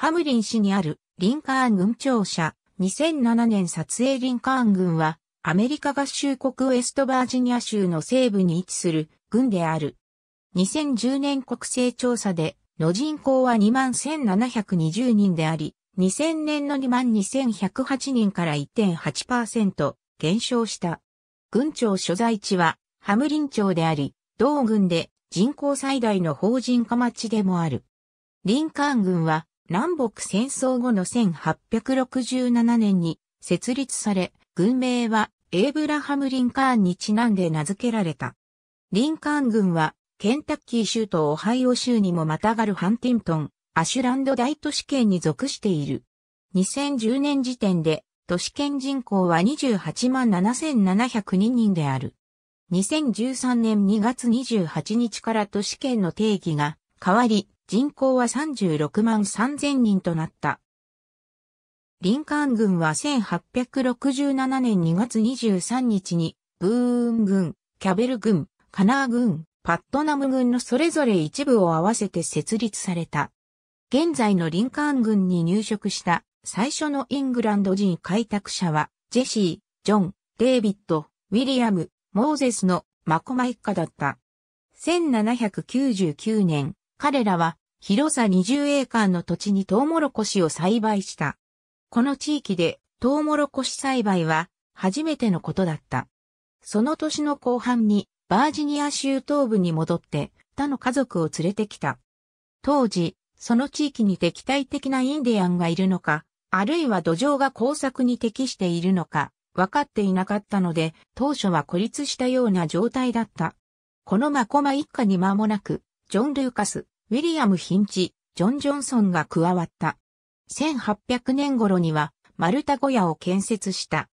ハムリン市にあるリンカーン軍庁舎2007年撮影リンカーン軍はアメリカ合衆国ウェストバージニア州の西部に位置する軍である。2010年国勢調査での人口は21,720人であり、2000年の22,108人から1.8%減少した。軍庁所在地はハムリン町であり、同軍で人口最大の法人化町でもある。リンカーン軍は南北戦争後の1867年に設立され、軍名はエイブラハム・リンカーンにちなんで名付けられた。リンカーン軍は、ケンタッキー州とオハイオ州にもまたがるハンティントン、アシュランド大都市圏に属している。2010年時点で、都市圏人口は28万7702人である。2013年2月28日から都市圏の定義が変わり、人口は36万3000人となった。リンカーン軍は1867年2月23日に、ブーン軍、キャベル軍、カナー軍、パットナム軍のそれぞれ一部を合わせて設立された。現在のリンカーン軍に入植した最初のイングランド人開拓者は、ジェシー、ジョン、デイビッド、ウィリアム、モーゼスのマコマ一家だった。1799年、彼らは広さ20栄間の土地にトウモロコシを栽培した。この地域でトウモロコシ栽培は初めてのことだった。その年の後半にバージニア州東部に戻って他の家族を連れてきた。当時、その地域に敵対的なインディアンがいるのか、あるいは土壌が工作に適しているのか、分かっていなかったので、当初は孤立したような状態だった。このマコマ一家に間もなく、ジョン・ルーカス、ウィリアム・ヒンチ、ジョン・ジョンソンが加わった。1800年頃には、丸太小屋を建設した。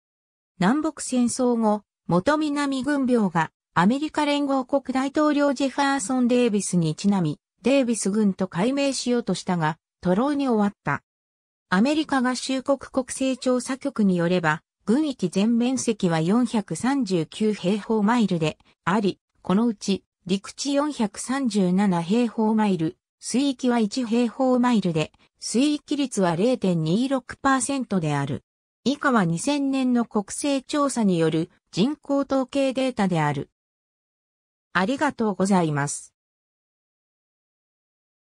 南北戦争後、元南軍病がアメリカ連合国大統領ジェファーソン・デイビスにちなみ、デイビス軍と改名しようとしたが、徒労に終わった。アメリカ合衆国国勢調査局によれば、軍域全面積は439平方マイルであり、このうち陸地437平方マイル、水域は1平方マイルで、水域率は0.26%である。以下は2000年の国勢調査による人口統計データである。ありがとうございます。